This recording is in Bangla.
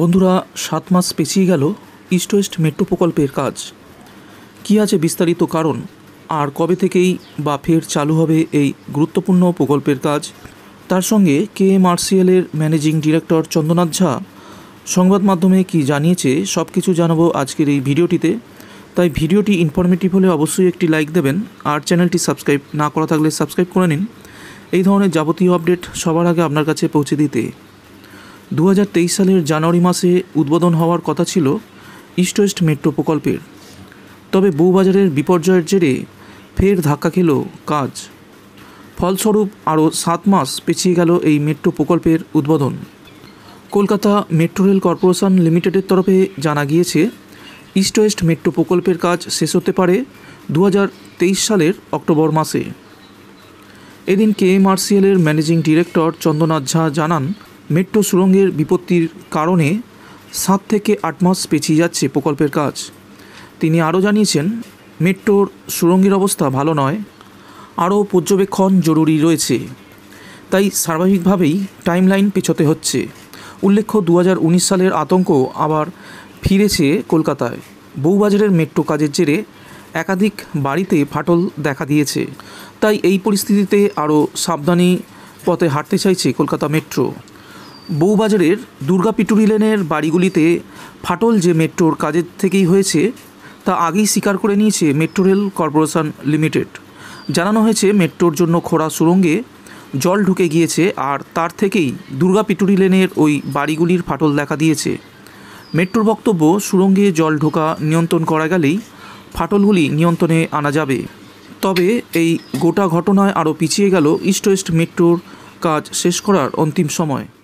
বন্ধুরা সাত মাস পেছিয়ে গেল ইস্ট ওয়েস্ট মেট্রো প্রকল্পের কাজ কী আছে বিস্তারিত কারণ আর কবে থেকেই বা ফের চালু হবে এই গুরুত্বপূর্ণ প্রকল্পের কাজ তার সঙ্গে কে এম আরসিএলের ম্যানেজিং ডিরেক্টর চন্দ্রনাথ ঝা সংবাদ মাধ্যমে কি জানিয়েছে সব কিছু জানাবো আজকের এই ভিডিওটিতে তাই ভিডিওটি ইনফরমেটিভ হলে অবশ্যই একটি লাইক দেবেন আর চ্যানেলটি সাবস্ক্রাইব না করা থাকলে সাবস্ক্রাইব করে নিন এই ধরনের যাবতীয় আপডেট সবার আগে আপনার কাছে পৌঁছে দিতে দু সালের জানুয়ারি মাসে উদ্বোধন হওয়ার কথা ছিল ইস্ট ওয়েস্ট মেট্রো প্রকল্পের তবে বউবাজারের বিপর্যয়ের জেরে ফের ধাক্কা খেল কাজ ফলস্বরূপ আরও সাত মাস পেছিয়ে গেল এই মেট্রো প্রকল্পের উদ্বোধন কলকাতা মেট্রো রেল কর্পোরেশন লিমিটেডের তরফে জানা গিয়েছে ইস্ট ওয়েস্ট মেট্রো প্রকল্পের কাজ শেষ হতে পারে দু সালের অক্টোবর মাসে এদিন কেএমআরসিএলের ম্যানেজিং ডিরেক্টর চন্দ্রনাথ ঝা জানান মেট্রো সুড়ঙ্গের বিপত্তির কারণে সাত থেকে আট মাস পেছিয়ে যাচ্ছে প্রকল্পের কাজ তিনি আরও জানিয়েছেন মেট্রোর সুড়ঙ্গের অবস্থা ভালো নয় আরও পর্যবেক্ষণ জরুরি রয়েছে তাই স্বাভাবিকভাবেই টাইমলাইন পেছোতে হচ্ছে উল্লেখ্য দু সালের আতঙ্ক আবার ফিরেছে কলকাতায় বউবাজারের মেট্রো কাজের জেরে একাধিক বাড়িতে ফাটল দেখা দিয়েছে তাই এই পরিস্থিতিতে আরও সাবধানী পথে হাঁটতে চাইছে কলকাতা মেট্রো বউবাজারের দুর্গা পিটুরি লেনের বাড়িগুলিতে ফাটল যে মেট্রোর কাজের থেকেই হয়েছে তা আগেই স্বীকার করে নিয়েছে মেট্রো রেল কর্পোরেশন লিমিটেড জানানো হয়েছে মেট্রোর জন্য খোঁড়া সুরঙ্গে জল ঢুকে গিয়েছে আর তার থেকেই দুর্গা পিটুরি লেনের ওই বাড়িগুলির ফাটল দেখা দিয়েছে মেট্রোর বক্তব্য সুরঙ্গে জল ঢোকা নিয়ন্ত্রণ করা গেলেই ফাটলগুলি নিয়ন্ত্রণে আনা যাবে তবে এই গোটা ঘটনায় আরও পিছিয়ে গেল ইস্ট ওয়েস্ট মেট্রোর কাজ শেষ করার অন্তিম সময়